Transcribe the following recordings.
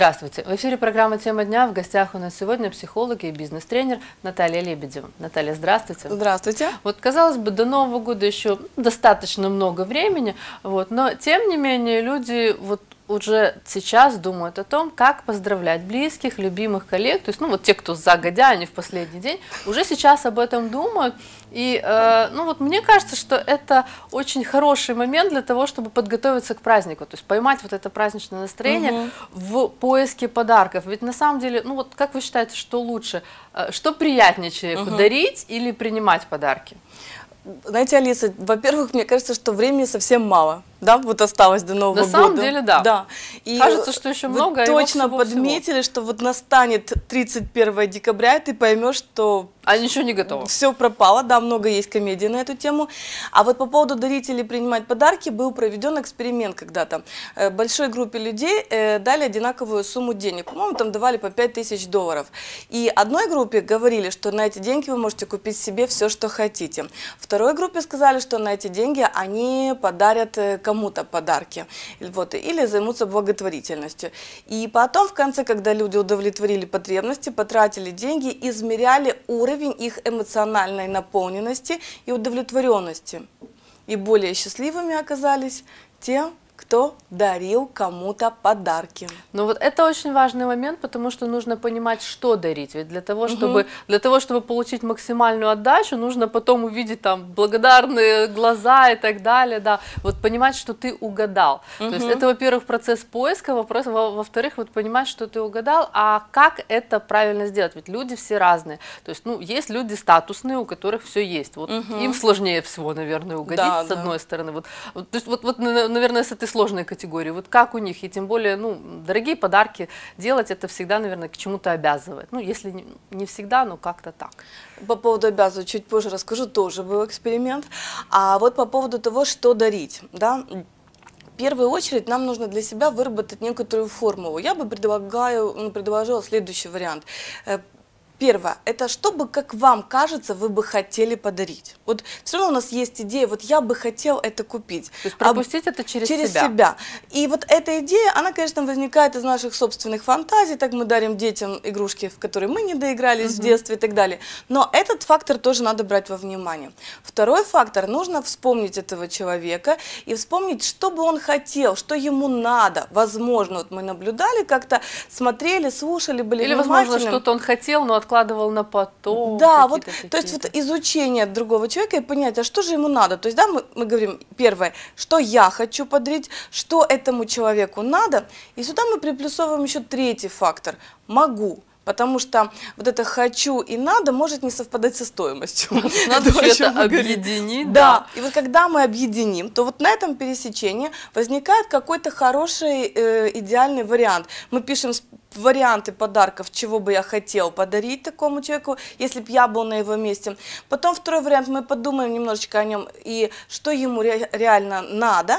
Здравствуйте! В эфире программа «Тема дня». В гостях у нас сегодня психолог и бизнес-тренер Наталья Лебедева. Наталья, здравствуйте! Здравствуйте! Вот, казалось бы, до Нового года еще достаточно много времени, вот, но, тем не менее, люди вот уже сейчас думают о том, как поздравлять близких, любимых коллег, то есть, ну, вот те, кто загодя, они в последний день, уже сейчас об этом думают, и, э, ну, вот мне кажется, что это очень хороший момент для того, чтобы подготовиться к празднику, то есть поймать вот это праздничное настроение угу. в поиске подарков, ведь на самом деле, ну, вот как вы считаете, что лучше, э, что приятнее человеку, угу. дарить или принимать подарки? Знаете, Алиса, во-первых, мне кажется, что времени совсем мало да, вот осталось до Нового года. На самом деле, да. да. И Кажется, что еще много. Вы точно всего, подметили, всего. что вот настанет 31 декабря, и ты поймешь, что... А ничего не готово. Все пропало, да, много есть комедии на эту тему. А вот по поводу дарить или принимать подарки был проведен эксперимент когда-то. Э, большой группе людей э, дали одинаковую сумму денег. По-моему, там давали по 5 тысяч долларов. И одной группе говорили, что на эти деньги вы можете купить себе все, что хотите. Второй группе сказали, что на эти деньги они подарят компанию э, кому-то подарки, вот, или займутся благотворительностью. И потом, в конце, когда люди удовлетворили потребности, потратили деньги, измеряли уровень их эмоциональной наполненности и удовлетворенности. И более счастливыми оказались те, кто дарил кому-то подарки. Ну вот это очень важный момент, потому что нужно понимать, что дарить. Ведь для того, чтобы, угу. для того, чтобы получить максимальную отдачу, нужно потом увидеть там благодарные глаза и так далее. Да. Вот понимать, что ты угадал. Угу. То есть это, во-первых, процесс поиска, вопрос, во-вторых, во вот понимать, что ты угадал, а как это правильно сделать. Ведь люди все разные. То есть, ну, есть люди статусные, у которых все есть. Вот угу. им сложнее всего, наверное, угадать да, с да. одной стороны. Вот, вот, то есть, вот, вот, наверное, с этой сложностью сложная категории. Вот как у них, и тем более, ну, дорогие подарки делать, это всегда, наверное, к чему-то обязывает. Ну, если не всегда, но как-то так. По поводу обязывать чуть позже расскажу, тоже был эксперимент. А вот по поводу того, что дарить, да, в первую очередь нам нужно для себя выработать некоторую формулу. Я бы предлагаю, ну, предложила следующий вариант. Э, Первое, это что бы, как вам кажется, вы бы хотели подарить? Вот все равно у нас есть идея, вот я бы хотел это купить. То есть пропустить а, это через, через себя. себя. И вот эта идея, она, конечно, возникает из наших собственных фантазий, так мы дарим детям игрушки, в которые мы не доигрались угу. в детстве и так далее. Но этот фактор тоже надо брать во внимание. Второй фактор, нужно вспомнить этого человека и вспомнить, что бы он хотел, что ему надо. Возможно, вот мы наблюдали как-то, смотрели, слушали, были Или, возможно, что-то он хотел, но от откладывал на потом. Да, вот, то есть вот изучение другого человека и понять, а что же ему надо. То есть, да, мы, мы говорим, первое, что я хочу подарить, что этому человеку надо. И сюда мы приплюсовываем еще третий фактор – могу. Потому что вот это «хочу» и «надо» может не совпадать со стоимостью. Надо что-то объединить. Да. да, и вот когда мы объединим, то вот на этом пересечении возникает какой-то хороший э, идеальный вариант. Мы пишем варианты подарков, чего бы я хотел подарить такому человеку, если бы я был на его месте. Потом второй вариант, мы подумаем немножечко о нем и что ему ре реально надо.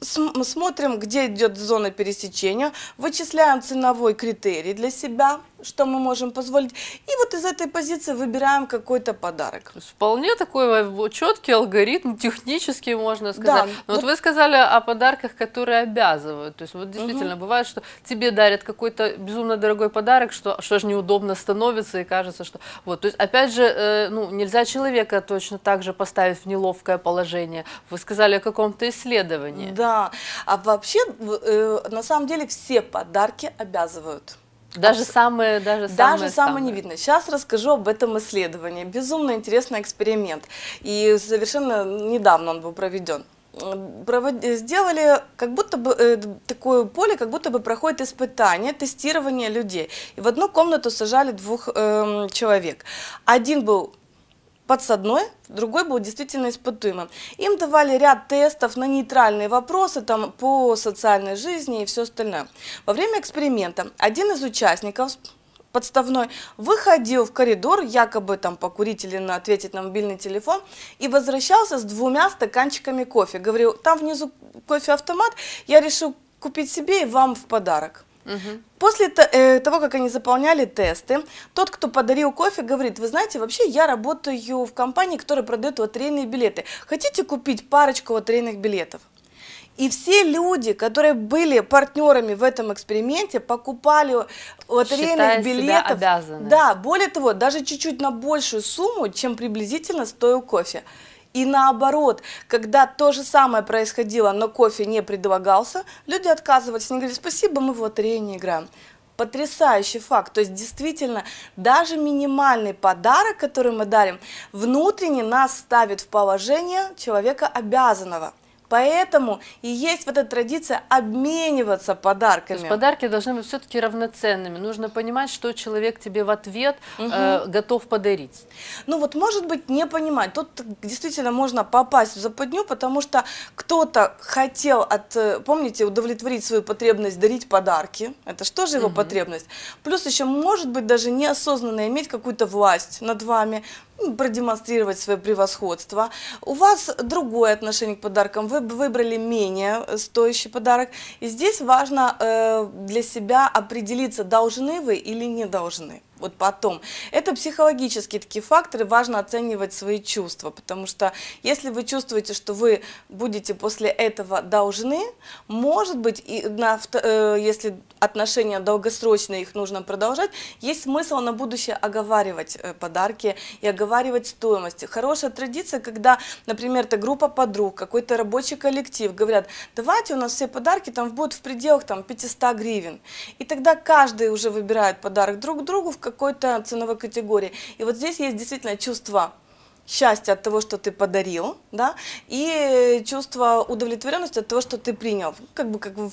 С смотрим, где идет зона пересечения, вычисляем ценовой критерий для себя – что мы можем позволить. И вот из этой позиции выбираем какой-то подарок. Вполне такой четкий алгоритм, технический, можно сказать. Да, вот, вот вы сказали о подарках, которые обязывают. То есть вот действительно угу. бывает, что тебе дарят какой-то безумно дорогой подарок, что, что же неудобно становится и кажется, что... Вот, то есть опять же, э, ну, нельзя человека точно так же поставить в неловкое положение. Вы сказали о каком-то исследовании. Да, а вообще, э, на самом деле, все подарки обязывают. Даже Абс... самое, даже самое, даже самое, самое невидное. Сейчас расскажу об этом исследовании. Безумно интересный эксперимент. И совершенно недавно он был проведен сделали как будто бы э, такое поле, как будто бы проходит испытание, тестирование людей. И в одну комнату сажали двух э, человек. Один был подсадной, другой был действительно испытуемым. Им давали ряд тестов на нейтральные вопросы там, по социальной жизни и все остальное. Во время эксперимента один из участников подставной, выходил в коридор, якобы там покурить или ответить на мобильный телефон, и возвращался с двумя стаканчиками кофе. Говорил, там внизу кофе-автомат, я решил купить себе и вам в подарок. Угу. После э, того, как они заполняли тесты, тот, кто подарил кофе, говорит, вы знаете, вообще я работаю в компании, которая продает лотерейные билеты. Хотите купить парочку лотерейных билетов? И все люди, которые были партнерами в этом эксперименте, покупали лотерейных Считая билетов. Себя обязаны. Да, более того, даже чуть-чуть на большую сумму, чем приблизительно стоил кофе. И наоборот, когда то же самое происходило, но кофе не предлагался, люди отказывались, они говорили, спасибо, мы в лотерею не играем. Потрясающий факт. То есть действительно, даже минимальный подарок, который мы дарим, внутренне нас ставит в положение человека обязанного. Поэтому и есть вот эта традиция обмениваться подарками. То есть подарки должны быть все-таки равноценными. Нужно понимать, что человек тебе в ответ угу. э, готов подарить. Ну вот, может быть, не понимать. Тут действительно можно попасть в западню, потому что кто-то хотел, от, э, помните, удовлетворить свою потребность дарить подарки. Это что же его угу. потребность? Плюс еще, может быть, даже неосознанно иметь какую-то власть над вами, продемонстрировать свое превосходство. У вас другое отношение к подаркам, вы выбрали менее э, стоящий подарок. И здесь важно э, для себя определиться, должны вы или не должны вот потом. Это психологические такие факторы, важно оценивать свои чувства, потому что если вы чувствуете, что вы будете после этого должны, может быть, и на, э, если отношения долгосрочные, их нужно продолжать, есть смысл на будущее оговаривать э, подарки и оговаривать стоимость. Хорошая традиция, когда, например, это группа подруг, какой-то рабочий коллектив, говорят, давайте у нас все подарки там будут в пределах там, 500 гривен. И тогда каждый уже выбирает подарок друг другу, в какой-то ценовой категории. И вот здесь есть действительно чувство счастья от того, что ты подарил, да, и чувство удовлетворенности от того, что ты принял, ну, как бы как на,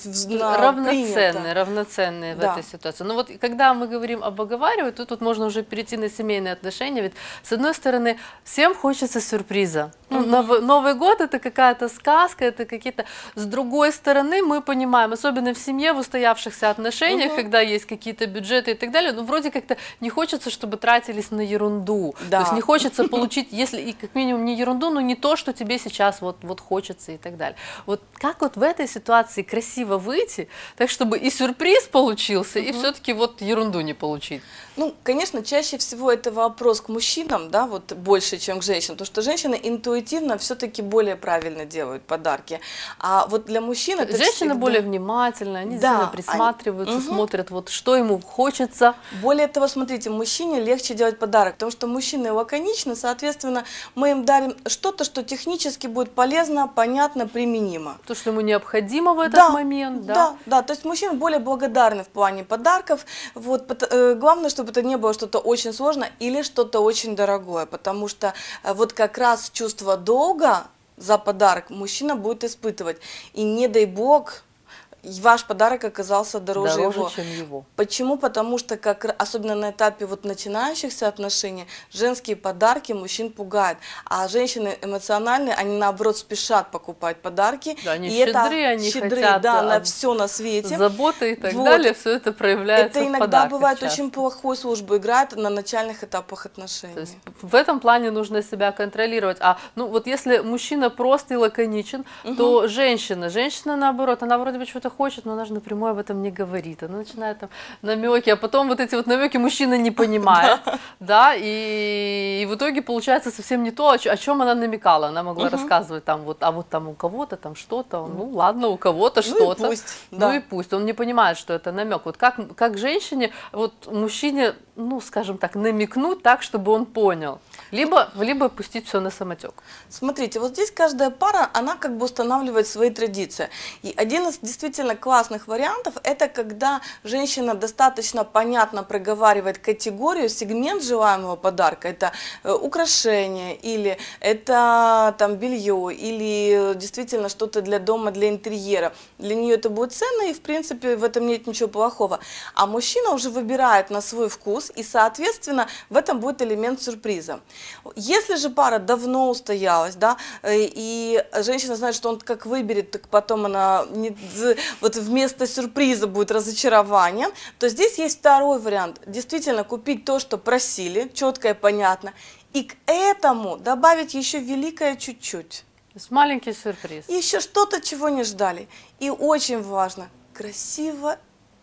равноценные, принято. равноценные да. в этой ситуации. Но ну, вот когда мы говорим об оговаривании, то тут можно уже перейти на семейные отношения, ведь с одной стороны всем хочется сюрприза, ну, Новый, Новый год это какая-то сказка, это какие-то... С другой стороны, мы понимаем, особенно в семье, в устоявшихся отношениях, угу. когда есть какие-то бюджеты и так далее, ну, вроде как-то не хочется, чтобы тратились на ерунду. Да. То есть не хочется получить, если и как минимум не ерунду, но не то, что тебе сейчас вот, вот хочется и так далее. Вот как вот в этой ситуации красиво выйти, так чтобы и сюрприз получился, угу. и все-таки вот ерунду не получить? Ну, конечно, чаще всего это вопрос к мужчинам, да, вот больше, чем к женщинам, потому что женщины интуитивно интуитивно все-таки более правильно делают подарки. А вот для мужчин это Женщины всегда... более внимательны, они да, присматриваются, они... Угу. смотрят, вот что ему хочется. Более того, смотрите, мужчине легче делать подарок, потому что мужчины лаконичны, соответственно, мы им дарим что-то, что технически будет полезно, понятно, применимо. То, что ему необходимо в этот да, момент, да? Да, да, то есть мужчины более благодарны в плане подарков. Вот, э, главное, чтобы это не было что-то очень сложно или что-то очень дорогое, потому что э, вот как раз чувство чувство долга за подарок мужчина будет испытывать. И не дай бог ваш подарок оказался дороже, дороже его. чем его. Почему? Потому что, как, особенно на этапе вот начинающихся отношений, женские подарки мужчин пугают. А женщины эмоциональные, они наоборот спешат покупать подарки. Да, они и щедры, это, они щедры, хотят да, а, на все на свете. Заботы и так вот. далее, все это проявляется Это иногда в бывает часто. очень плохой службу играет на начальных этапах отношений. То есть в этом плане нужно себя контролировать. А ну вот если мужчина прост и лаконичен, угу. то женщина, женщина наоборот, она вроде бы что-то хочет, но она же напрямую об этом не говорит. Она начинает там намеки, а потом вот эти вот намеки мужчина не понимает, да, и, в итоге получается совсем не то, о, чем она намекала. Она могла рассказывать там вот, а вот там у кого-то там что-то, ну ладно, у кого-то что-то. Ну и пусть. Ну да. Ну и пусть, он не понимает, что это намек. Вот как, как женщине, вот мужчине, ну скажем так, намекнуть так, чтобы он понял либо, либо пустить все на самотек. Смотрите, вот здесь каждая пара, она как бы устанавливает свои традиции. И один из действительно классных вариантов, это когда женщина достаточно понятно проговаривает категорию, сегмент желаемого подарка, это э, украшение, или это там белье, или действительно что-то для дома, для интерьера. Для нее это будет ценно, и в принципе в этом нет ничего плохого. А мужчина уже выбирает на свой вкус, и соответственно в этом будет элемент сюрприза. Если же пара давно устоялась, да, э, и женщина знает, что он как выберет, так потом она не, вот вместо сюрприза будет разочарование, то здесь есть второй вариант. Действительно купить то, что просили, четко и понятно, и к этому добавить еще великое чуть-чуть. с Маленький сюрприз. Еще что-то, чего не ждали. И очень важно, красиво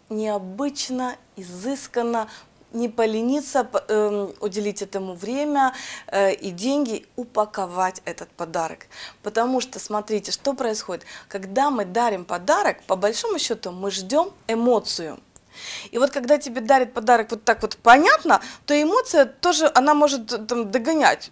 необычно, изысканно, не полениться эм, уделить этому время э, и деньги, упаковать этот подарок. Потому что, смотрите, что происходит. Когда мы дарим подарок, по большому счету мы ждем эмоцию. И вот когда тебе дарит подарок вот так вот понятно, то эмоция тоже, она может э, там, догонять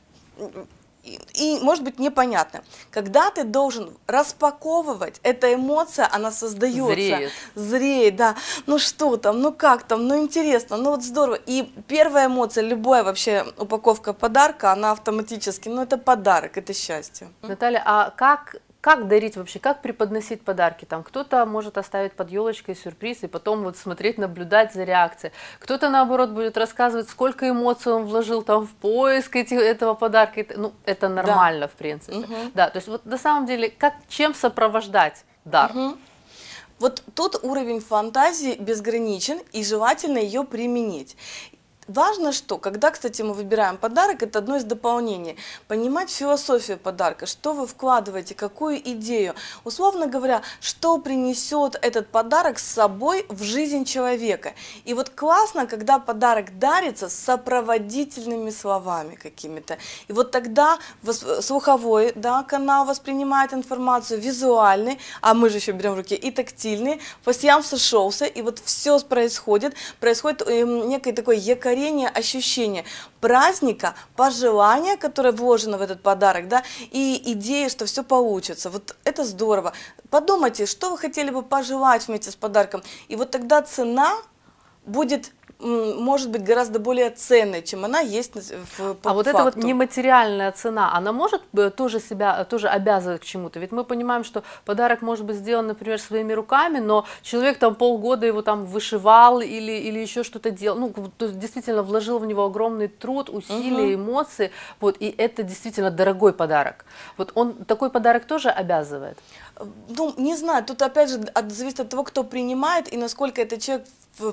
и, и, может быть, непонятно. Когда ты должен распаковывать, эта эмоция, она создается. Зреет. Зреет, да. Ну что там, ну как там, ну интересно, ну вот здорово. И первая эмоция, любая вообще упаковка подарка, она автоматически, ну это подарок, это счастье. Наталья, а как как дарить вообще, как преподносить подарки? Там кто-то может оставить под елочкой сюрприз и потом вот смотреть, наблюдать за реакцией. Кто-то, наоборот, будет рассказывать, сколько эмоций он вложил там в поиск эти, этого подарка. Ну, это нормально, да. в принципе. Угу. Да, то есть вот на самом деле, как, чем сопровождать дар? Угу. Вот тут уровень фантазии безграничен, и желательно ее применить. Важно что, когда, кстати, мы выбираем подарок, это одно из дополнений, понимать философию подарка, что вы вкладываете, какую идею, условно говоря, что принесет этот подарок с собой в жизнь человека. И вот классно, когда подарок дарится сопроводительными словами какими-то. И вот тогда слуховой да, канал воспринимает информацию, визуальный, а мы же еще берем в руки, и тактильный, фасиам сошелся, и вот все происходит, происходит эм, некий такой якорь удовлетворение, ощущение праздника, пожелания, которое вложено в этот подарок, да, и идея, что все получится. Вот это здорово. Подумайте, что вы хотели бы пожелать вместе с подарком, и вот тогда цена будет может быть гораздо более ценной, чем она есть в, а по А вот факту. эта вот нематериальная цена, она может э, тоже себя, э, тоже обязывать к чему-то? Ведь мы понимаем, что подарок может быть сделан, например, своими руками, но человек там полгода его там вышивал или, или еще что-то делал, ну, то есть действительно вложил в него огромный труд, усилия, угу. эмоции, вот, и это действительно дорогой подарок. Вот он, такой подарок тоже обязывает? Ну, не знаю, тут опять же от, зависит от того, кто принимает и насколько этот человек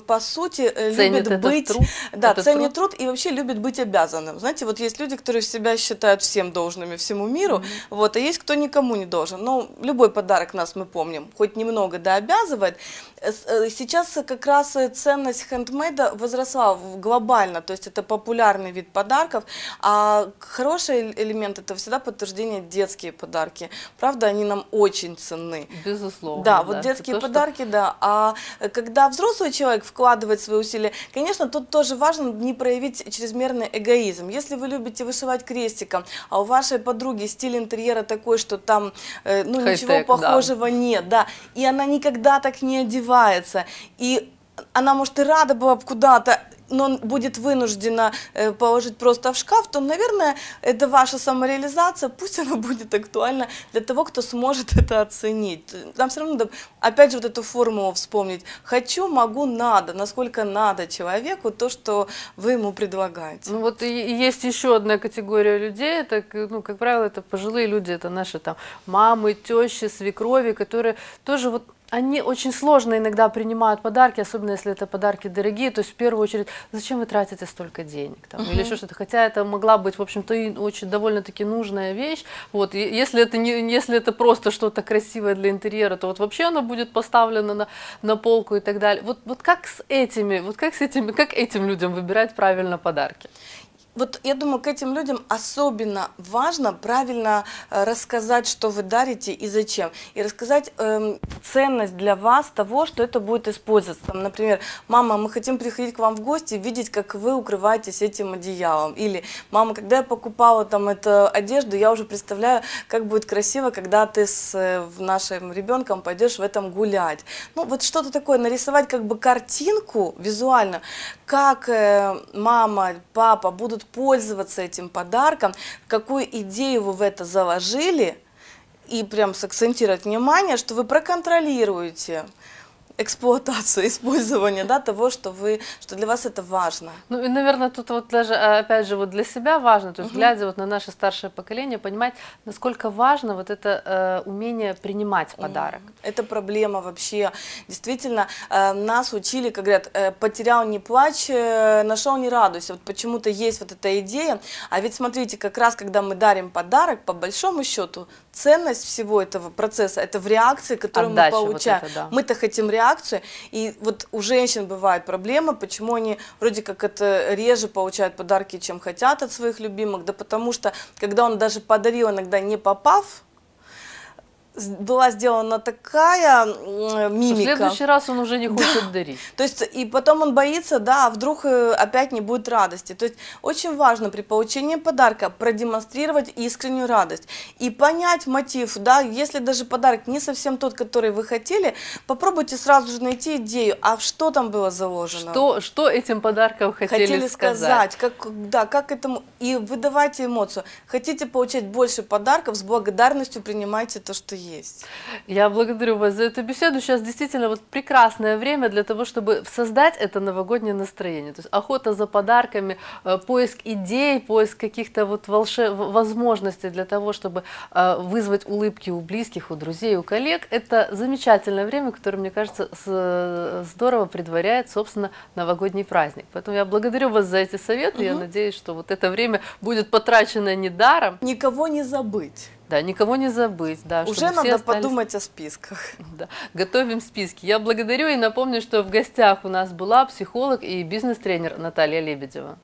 по сути э, ценит любит быть, труд, да, ценит труд. труд и вообще любит быть обязанным. Знаете, вот есть люди, которые себя считают всем должными всему миру, mm -hmm. вот, а есть кто никому не должен. Но ну, любой подарок нас мы помним, хоть немного, да, обязывает. Э, э, сейчас как раз ценность хендмейда возросла глобально, то есть это популярный вид подарков, а хороший элемент это всегда подтверждение детские подарки. Правда, они нам очень очень ценны. Безусловно. Да, да. вот детские то, подарки, что... да. А э, когда взрослый человек вкладывает свои усилия, конечно, тут тоже важно не проявить чрезмерный эгоизм. Если вы любите вышивать крестиком, а у вашей подруги стиль интерьера такой, что там э, ну, ничего похожего да. нет, да, и она никогда так не одевается, и она, может, и рада была бы куда-то но будет вынуждена э, положить просто в шкаф, то, наверное, это ваша самореализация, пусть она будет актуальна для того, кто сможет это оценить. Нам все равно, опять же, вот эту формулу вспомнить. Хочу, могу, надо. Насколько надо человеку то, что вы ему предлагаете. Ну вот и есть еще одна категория людей, это, ну, как правило, это пожилые люди, это наши там мамы, тещи, свекрови, которые тоже вот они очень сложно иногда принимают подарки, особенно если это подарки дорогие. То есть в первую очередь, зачем вы тратите столько денег там, угу. или еще что-то. Хотя это могла быть, в общем-то, очень довольно-таки нужная вещь. Вот, если это не, если это просто что-то красивое для интерьера, то вот вообще оно будет поставлено на, на полку и так далее. Вот, вот как с этими, вот как с этими, как этим людям выбирать правильно подарки? вот я думаю, к этим людям особенно важно правильно э, рассказать, что вы дарите и зачем. И рассказать эм, ценность для вас того, что это будет использоваться. Там, например, мама, мы хотим приходить к вам в гости и видеть, как вы укрываетесь этим одеялом. Или, мама, когда я покупала там эту одежду, я уже представляю, как будет красиво, когда ты с э, нашим ребенком пойдешь в этом гулять. Ну, вот что-то такое, нарисовать как бы картинку визуально, как э, мама, папа будут пользоваться этим подарком, какую идею вы в это заложили, и прям сакцентировать внимание, что вы проконтролируете, эксплуатацию, использование да, того, что, вы, что для вас это важно. Ну и, наверное, тут вот даже, а, опять же, вот для себя важно, то есть угу. глядя вот на наше старшее поколение, понимать, насколько важно вот это э, умение принимать подарок. Это проблема вообще. Действительно, э, нас учили, как говорят, э, потерял не плачь, э, нашел не радуйся. Вот почему-то есть вот эта идея. А ведь смотрите, как раз когда мы дарим подарок, по большому счету, ценность всего этого процесса, это в реакции, которую Отдача мы получаем. Вот да. Мы-то хотим реакцию, и вот у женщин бывает проблема, почему они вроде как это реже получают подарки, чем хотят от своих любимых, да потому что, когда он даже подарил, иногда не попав, была сделана такая мимика. Что в следующий раз он уже не хочет да. дарить. То есть, и потом он боится, да, а вдруг э, опять не будет радости. То есть, очень важно при получении подарка продемонстрировать искреннюю радость и понять мотив, да, если даже подарок не совсем тот, который вы хотели, попробуйте сразу же найти идею, а что там было заложено? Что, что этим подарком хотели, хотели сказать? сказать? Как, да, как этому, и выдавайте эмоцию. Хотите получать больше подарков, с благодарностью принимайте то, что есть. Я благодарю вас за эту беседу. Сейчас действительно вот прекрасное время для того, чтобы создать это новогоднее настроение. То есть охота за подарками, э, поиск идей, поиск каких-то вот волше... возможностей для того, чтобы э, вызвать улыбки у близких, у друзей, у коллег. Это замечательное время, которое, мне кажется, здорово предваряет, собственно, новогодний праздник. Поэтому я благодарю вас за эти советы. Угу. Я надеюсь, что вот это время будет потрачено не даром. Никого не забыть. Да, никого не забыть. Да, Уже надо остались... подумать о списках. Да. Готовим списки. Я благодарю и напомню, что в гостях у нас была психолог и бизнес-тренер Наталья Лебедева.